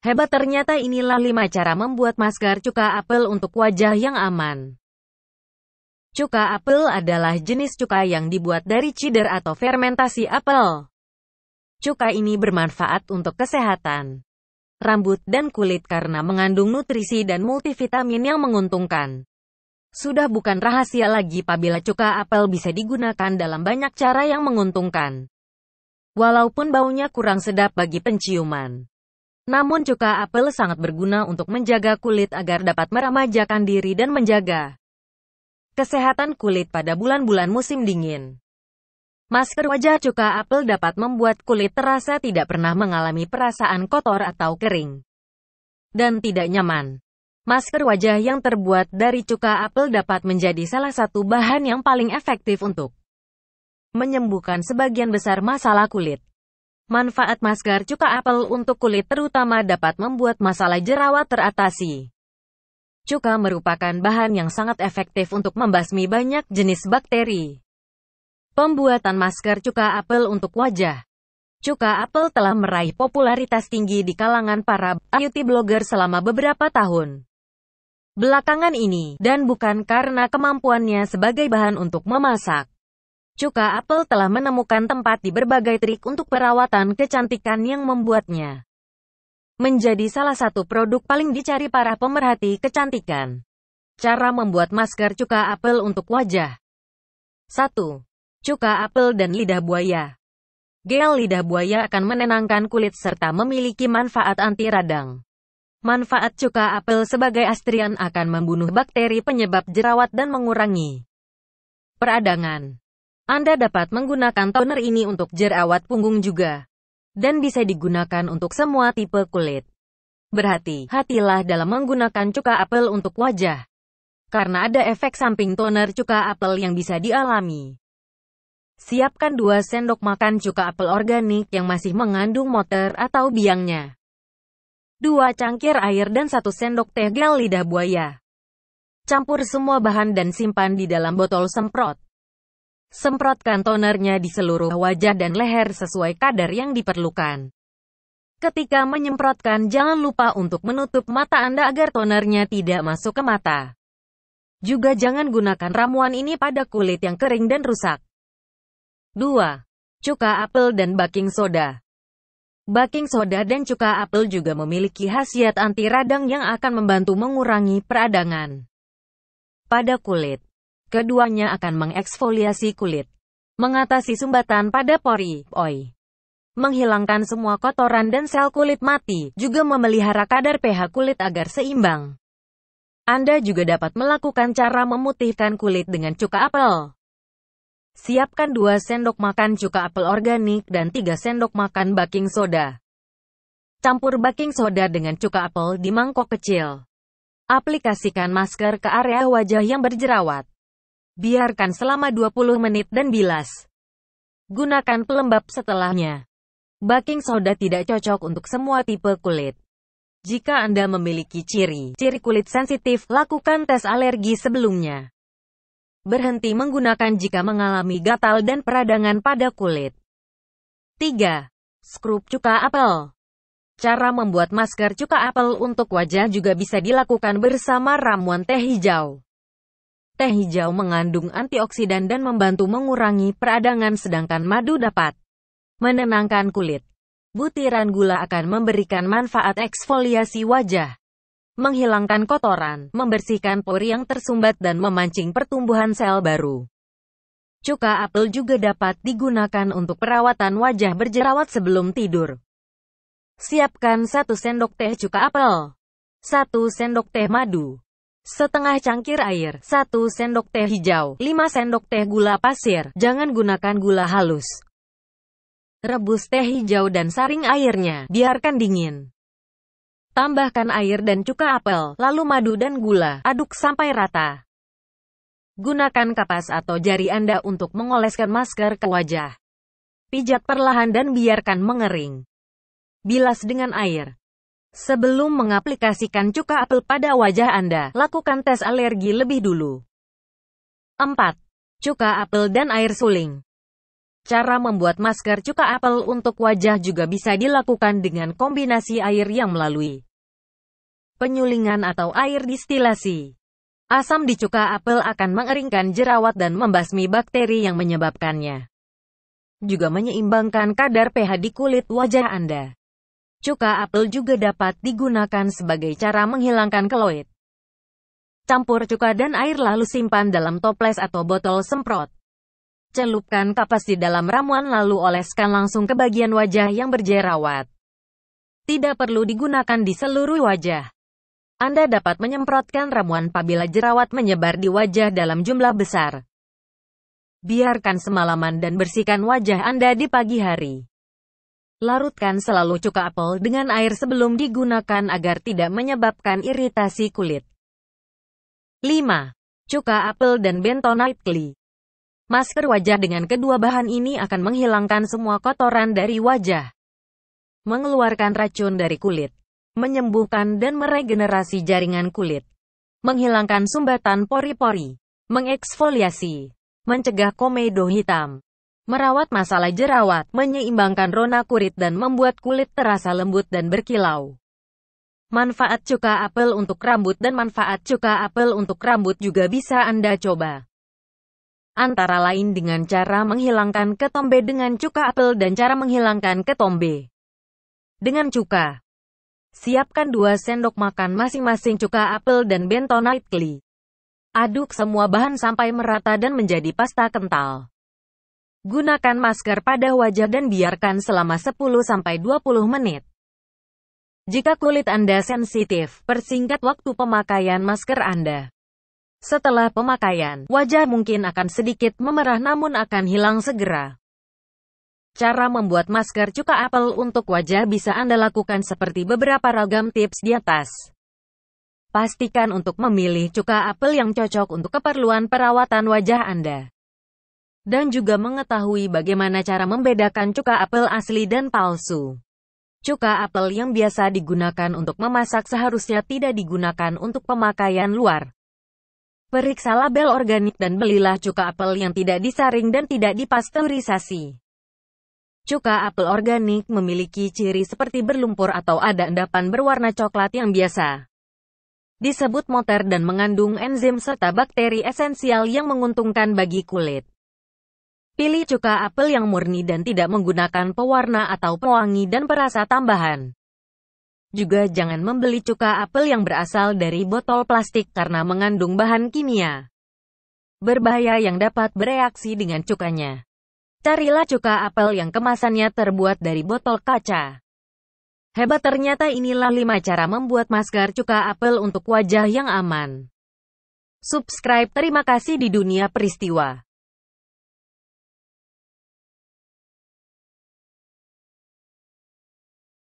Hebat ternyata inilah 5 cara membuat masker cuka apel untuk wajah yang aman. Cuka apel adalah jenis cuka yang dibuat dari cider atau fermentasi apel. Cuka ini bermanfaat untuk kesehatan rambut dan kulit karena mengandung nutrisi dan multivitamin yang menguntungkan. Sudah bukan rahasia lagi apabila cuka apel bisa digunakan dalam banyak cara yang menguntungkan. Walaupun baunya kurang sedap bagi penciuman. Namun cuka apel sangat berguna untuk menjaga kulit agar dapat meremajakan diri dan menjaga kesehatan kulit pada bulan-bulan musim dingin. Masker wajah cuka apel dapat membuat kulit terasa tidak pernah mengalami perasaan kotor atau kering dan tidak nyaman. Masker wajah yang terbuat dari cuka apel dapat menjadi salah satu bahan yang paling efektif untuk menyembuhkan sebagian besar masalah kulit. Manfaat masker cuka apel untuk kulit terutama dapat membuat masalah jerawat teratasi. Cuka merupakan bahan yang sangat efektif untuk membasmi banyak jenis bakteri. Pembuatan masker cuka apel untuk wajah. Cuka apel telah meraih popularitas tinggi di kalangan para beauty blogger selama beberapa tahun. Belakangan ini, dan bukan karena kemampuannya sebagai bahan untuk memasak. Cuka apel telah menemukan tempat di berbagai trik untuk perawatan kecantikan yang membuatnya menjadi salah satu produk paling dicari para pemerhati kecantikan. Cara membuat masker cuka apel untuk wajah. 1. Cuka apel dan lidah buaya. Gel lidah buaya akan menenangkan kulit serta memiliki manfaat anti radang. Manfaat cuka apel sebagai astrian akan membunuh bakteri penyebab jerawat dan mengurangi peradangan. Anda dapat menggunakan toner ini untuk jerawat punggung juga. Dan bisa digunakan untuk semua tipe kulit. Berhati-hatilah dalam menggunakan cuka apel untuk wajah. Karena ada efek samping toner cuka apel yang bisa dialami. Siapkan 2 sendok makan cuka apel organik yang masih mengandung motor atau biangnya. 2 cangkir air dan 1 sendok teh gel lidah buaya. Campur semua bahan dan simpan di dalam botol semprot. Semprotkan tonernya di seluruh wajah dan leher sesuai kadar yang diperlukan. Ketika menyemprotkan jangan lupa untuk menutup mata Anda agar tonernya tidak masuk ke mata. Juga jangan gunakan ramuan ini pada kulit yang kering dan rusak. 2. Cuka apel dan baking soda Baking soda dan cuka apel juga memiliki khasiat anti radang yang akan membantu mengurangi peradangan pada kulit. Keduanya akan mengeksfoliasi kulit, mengatasi sumbatan pada pori, oi, menghilangkan semua kotoran dan sel kulit mati, juga memelihara kadar pH kulit agar seimbang. Anda juga dapat melakukan cara memutihkan kulit dengan cuka apel. Siapkan 2 sendok makan cuka apel organik dan 3 sendok makan baking soda. Campur baking soda dengan cuka apel di mangkok kecil aplikasikan masker ke area wajah yang berjerawat. Biarkan selama 20 menit dan bilas. Gunakan pelembab setelahnya. Baking soda tidak cocok untuk semua tipe kulit. Jika Anda memiliki ciri-ciri kulit sensitif, lakukan tes alergi sebelumnya. Berhenti menggunakan jika mengalami gatal dan peradangan pada kulit. 3. Skrup cuka apel. Cara membuat masker cuka apel untuk wajah juga bisa dilakukan bersama ramuan teh hijau. Teh hijau mengandung antioksidan dan membantu mengurangi peradangan sedangkan madu dapat menenangkan kulit. Butiran gula akan memberikan manfaat eksfoliasi wajah, menghilangkan kotoran, membersihkan pori yang tersumbat dan memancing pertumbuhan sel baru. Cuka apel juga dapat digunakan untuk perawatan wajah berjerawat sebelum tidur. Siapkan 1 sendok teh cuka apel, 1 sendok teh madu, setengah cangkir air, 1 sendok teh hijau, 5 sendok teh gula pasir, jangan gunakan gula halus. Rebus teh hijau dan saring airnya, biarkan dingin. Tambahkan air dan cuka apel, lalu madu dan gula, aduk sampai rata. Gunakan kapas atau jari Anda untuk mengoleskan masker ke wajah. Pijat perlahan dan biarkan mengering. Bilas dengan air, Sebelum mengaplikasikan cuka apel pada wajah Anda, lakukan tes alergi lebih dulu. 4. Cuka apel dan air suling Cara membuat masker cuka apel untuk wajah juga bisa dilakukan dengan kombinasi air yang melalui penyulingan atau air distilasi. Asam di cuka apel akan mengeringkan jerawat dan membasmi bakteri yang menyebabkannya. Juga menyeimbangkan kadar pH di kulit wajah Anda. Cuka apel juga dapat digunakan sebagai cara menghilangkan keloid. Campur cuka dan air lalu simpan dalam toples atau botol semprot. Celupkan kapas di dalam ramuan lalu oleskan langsung ke bagian wajah yang berjerawat. Tidak perlu digunakan di seluruh wajah. Anda dapat menyemprotkan ramuan apabila jerawat menyebar di wajah dalam jumlah besar. Biarkan semalaman dan bersihkan wajah Anda di pagi hari. Larutkan selalu cuka apel dengan air sebelum digunakan agar tidak menyebabkan iritasi kulit. 5. Cuka apel dan bentonite clay. Masker wajah dengan kedua bahan ini akan menghilangkan semua kotoran dari wajah, mengeluarkan racun dari kulit, menyembuhkan dan meregenerasi jaringan kulit, menghilangkan sumbatan pori-pori, mengeksfoliasi, mencegah komedo hitam merawat masalah jerawat, menyeimbangkan rona kulit dan membuat kulit terasa lembut dan berkilau. Manfaat cuka apel untuk rambut dan manfaat cuka apel untuk rambut juga bisa Anda coba. Antara lain dengan cara menghilangkan ketombe dengan cuka apel dan cara menghilangkan ketombe dengan cuka. Siapkan 2 sendok makan masing-masing cuka apel dan bentonite clay. Aduk semua bahan sampai merata dan menjadi pasta kental. Gunakan masker pada wajah dan biarkan selama 10-20 menit. Jika kulit Anda sensitif, persingkat waktu pemakaian masker Anda. Setelah pemakaian, wajah mungkin akan sedikit memerah namun akan hilang segera. Cara membuat masker cuka apel untuk wajah bisa Anda lakukan seperti beberapa ragam tips di atas. Pastikan untuk memilih cuka apel yang cocok untuk keperluan perawatan wajah Anda dan juga mengetahui bagaimana cara membedakan cuka apel asli dan palsu. Cuka apel yang biasa digunakan untuk memasak seharusnya tidak digunakan untuk pemakaian luar. Periksa label organik dan belilah cuka apel yang tidak disaring dan tidak dipasteurisasi. Cuka apel organik memiliki ciri seperti berlumpur atau ada endapan berwarna coklat yang biasa. Disebut motor dan mengandung enzim serta bakteri esensial yang menguntungkan bagi kulit. Pilih cuka apel yang murni dan tidak menggunakan pewarna atau pewangi dan perasa tambahan. Juga jangan membeli cuka apel yang berasal dari botol plastik karena mengandung bahan kimia. Berbahaya yang dapat bereaksi dengan cukanya. Carilah cuka apel yang kemasannya terbuat dari botol kaca. Hebat ternyata inilah 5 cara membuat masker cuka apel untuk wajah yang aman. Subscribe terima kasih di dunia peristiwa.